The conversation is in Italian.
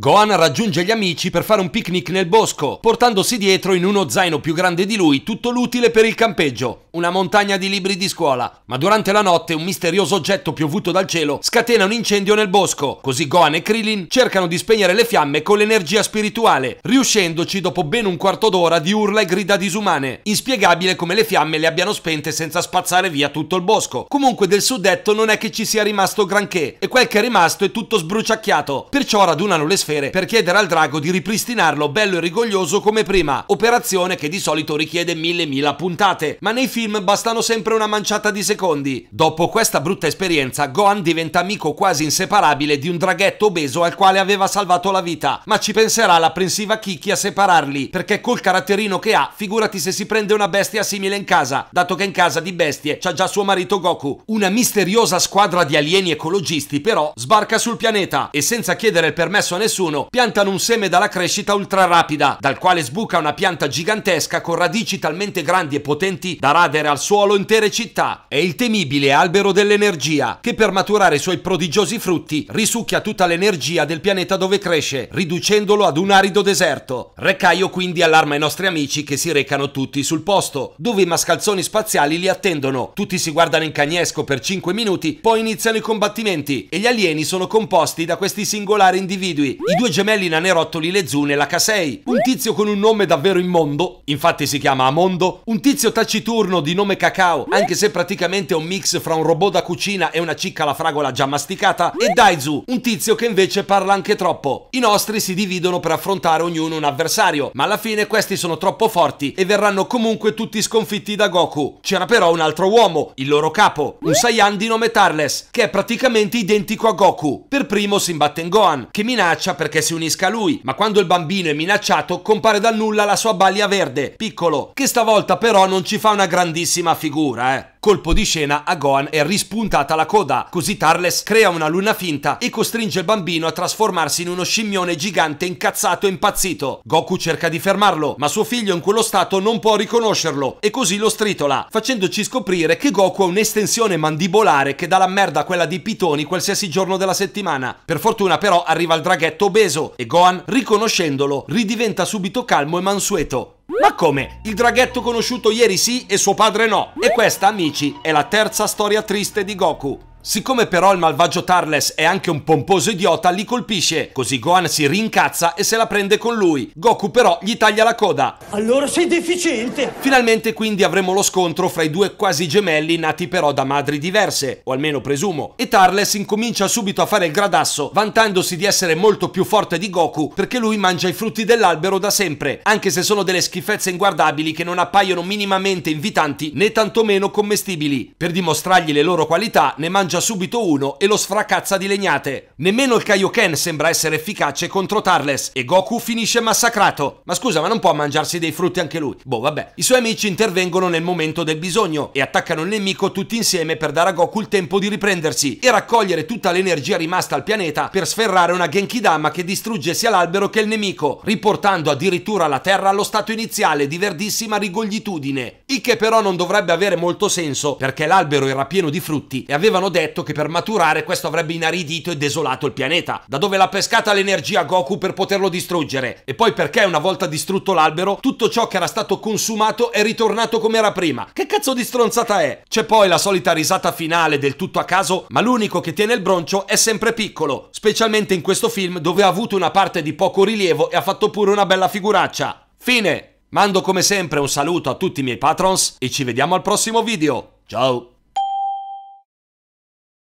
Gohan raggiunge gli amici per fare un picnic nel bosco, portandosi dietro in uno zaino più grande di lui tutto l'utile per il campeggio, una montagna di libri di scuola. Ma durante la notte un misterioso oggetto piovuto dal cielo scatena un incendio nel bosco, così Gohan e Krillin cercano di spegnere le fiamme con l'energia spirituale, riuscendoci dopo ben un quarto d'ora di urla e grida disumane. Inspiegabile come le fiamme le abbiano spente senza spazzare via tutto il bosco. Comunque del suddetto non è che ci sia rimasto granché, e quel che è rimasto è tutto sbruciacchiato, perciò radunano le sfide sfere per chiedere al drago di ripristinarlo bello e rigoglioso come prima, operazione che di solito richiede mille mila puntate, ma nei film bastano sempre una manciata di secondi. Dopo questa brutta esperienza, Gohan diventa amico quasi inseparabile di un draghetto obeso al quale aveva salvato la vita, ma ci penserà l'apprensiva Kiki a separarli, perché col caratterino che ha, figurati se si prende una bestia simile in casa, dato che in casa di bestie c'ha già suo marito Goku. Una misteriosa squadra di alieni ecologisti però sbarca sul pianeta e senza chiedere il permesso a nessuno nessuno, piantano un seme dalla crescita ultra rapida, dal quale sbuca una pianta gigantesca con radici talmente grandi e potenti da radere al suolo intere città. È il temibile albero dell'energia, che per maturare i suoi prodigiosi frutti risucchia tutta l'energia del pianeta dove cresce, riducendolo ad un arido deserto. Recaio quindi allarma i nostri amici che si recano tutti sul posto, dove i mascalzoni spaziali li attendono. Tutti si guardano in cagnesco per 5 minuti, poi iniziano i combattimenti e gli alieni sono composti da questi singolari individui i due gemelli nanerottoli Lezune e la Casei, un tizio con un nome davvero immondo, infatti si chiama Amondo, un tizio taciturno di nome Cacao, anche se praticamente è un mix fra un robot da cucina e una cicca alla fragola già masticata, e Daizu, un tizio che invece parla anche troppo. I nostri si dividono per affrontare ognuno un avversario, ma alla fine questi sono troppo forti e verranno comunque tutti sconfitti da Goku. C'era però un altro uomo, il loro capo, un Saiyan di nome Tarles, che è praticamente identico a Goku. Per primo si imbatte in Gohan, che minaccia minaccia perché si unisca a lui, ma quando il bambino è minacciato compare dal nulla la sua balia verde, piccolo, che stavolta però non ci fa una grandissima figura, eh. Colpo di scena a Gohan è rispuntata la coda, così Tarles crea una luna finta e costringe il bambino a trasformarsi in uno scimmione gigante incazzato e impazzito. Goku cerca di fermarlo, ma suo figlio in quello stato non può riconoscerlo e così lo stritola, facendoci scoprire che Goku ha un'estensione mandibolare che dà la merda a quella di pitoni qualsiasi giorno della settimana. Per fortuna però arriva il draghetto obeso e Gohan, riconoscendolo, ridiventa subito calmo e mansueto. Ma come? Il draghetto conosciuto ieri sì e suo padre no. E mm. questa, amici, è la terza storia triste di Goku. Siccome però il malvagio Tarles è anche un pomposo idiota, li colpisce, così Gohan si rincazza e se la prende con lui. Goku però gli taglia la coda. Allora sei deficiente! Finalmente quindi avremo lo scontro fra i due quasi gemelli nati però da madri diverse, o almeno presumo, e Tarles incomincia subito a fare il gradasso, vantandosi di essere molto più forte di Goku perché lui mangia i frutti dell'albero da sempre, anche se sono delle schifezze inguardabili che non appaiono minimamente invitanti né tantomeno commestibili. Per dimostrargli le loro qualità ne mangia lancia subito uno e lo sfracazza di legnate. Nemmeno il Kaioken sembra essere efficace contro Tarles e Goku finisce massacrato. Ma scusa, ma non può mangiarsi dei frutti anche lui? Boh, vabbè. I suoi amici intervengono nel momento del bisogno e attaccano il nemico tutti insieme per dare a Goku il tempo di riprendersi e raccogliere tutta l'energia rimasta al pianeta per sferrare una Genkidama che distrugge sia l'albero che il nemico, riportando addirittura la Terra allo stato iniziale di verdissima rigoglitudine. Il che però non dovrebbe avere molto senso perché l'albero era pieno di frutti e avevano detto detto che per maturare questo avrebbe inaridito e desolato il pianeta, da dove l'ha pescata l'energia Goku per poterlo distruggere, e poi perché una volta distrutto l'albero, tutto ciò che era stato consumato è ritornato come era prima. Che cazzo di stronzata è? C'è poi la solita risata finale del tutto a caso, ma l'unico che tiene il broncio è sempre piccolo, specialmente in questo film dove ha avuto una parte di poco rilievo e ha fatto pure una bella figuraccia. Fine! Mando come sempre un saluto a tutti i miei patrons e ci vediamo al prossimo video. Ciao!